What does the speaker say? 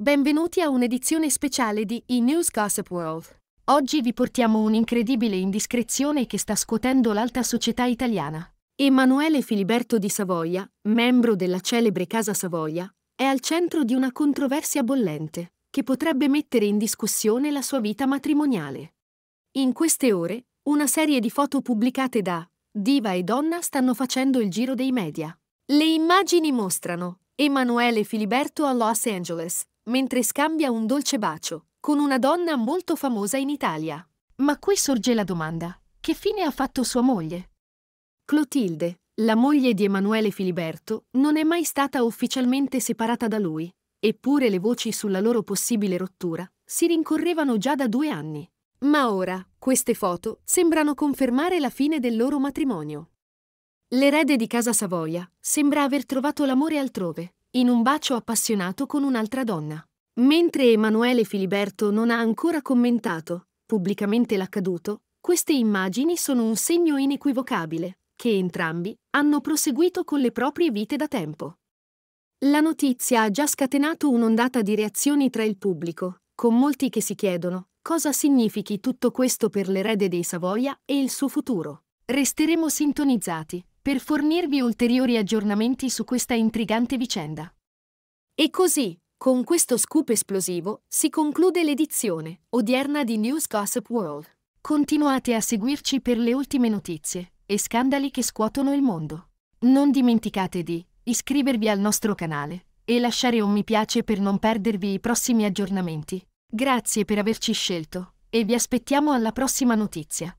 Benvenuti a un'edizione speciale di E-News Gossip World. Oggi vi portiamo un'incredibile indiscrezione che sta scuotendo l'alta società italiana. Emanuele Filiberto di Savoia, membro della celebre Casa Savoia, è al centro di una controversia bollente che potrebbe mettere in discussione la sua vita matrimoniale. In queste ore, una serie di foto pubblicate da Diva e Donna stanno facendo il giro dei media. Le immagini mostrano Emanuele Filiberto a Los Angeles, mentre scambia un dolce bacio con una donna molto famosa in Italia. Ma qui sorge la domanda, che fine ha fatto sua moglie? Clotilde, la moglie di Emanuele Filiberto, non è mai stata ufficialmente separata da lui, eppure le voci sulla loro possibile rottura si rincorrevano già da due anni. Ma ora, queste foto sembrano confermare la fine del loro matrimonio. L'erede di casa Savoia sembra aver trovato l'amore altrove in un bacio appassionato con un'altra donna. Mentre Emanuele Filiberto non ha ancora commentato pubblicamente l'accaduto, queste immagini sono un segno inequivocabile che entrambi hanno proseguito con le proprie vite da tempo. La notizia ha già scatenato un'ondata di reazioni tra il pubblico, con molti che si chiedono cosa significhi tutto questo per l'erede dei Savoia e il suo futuro. Resteremo sintonizzati per fornirvi ulteriori aggiornamenti su questa intrigante vicenda. E così, con questo scoop esplosivo, si conclude l'edizione odierna di News Gossip World. Continuate a seguirci per le ultime notizie e scandali che scuotono il mondo. Non dimenticate di iscrivervi al nostro canale e lasciare un mi piace per non perdervi i prossimi aggiornamenti. Grazie per averci scelto e vi aspettiamo alla prossima notizia.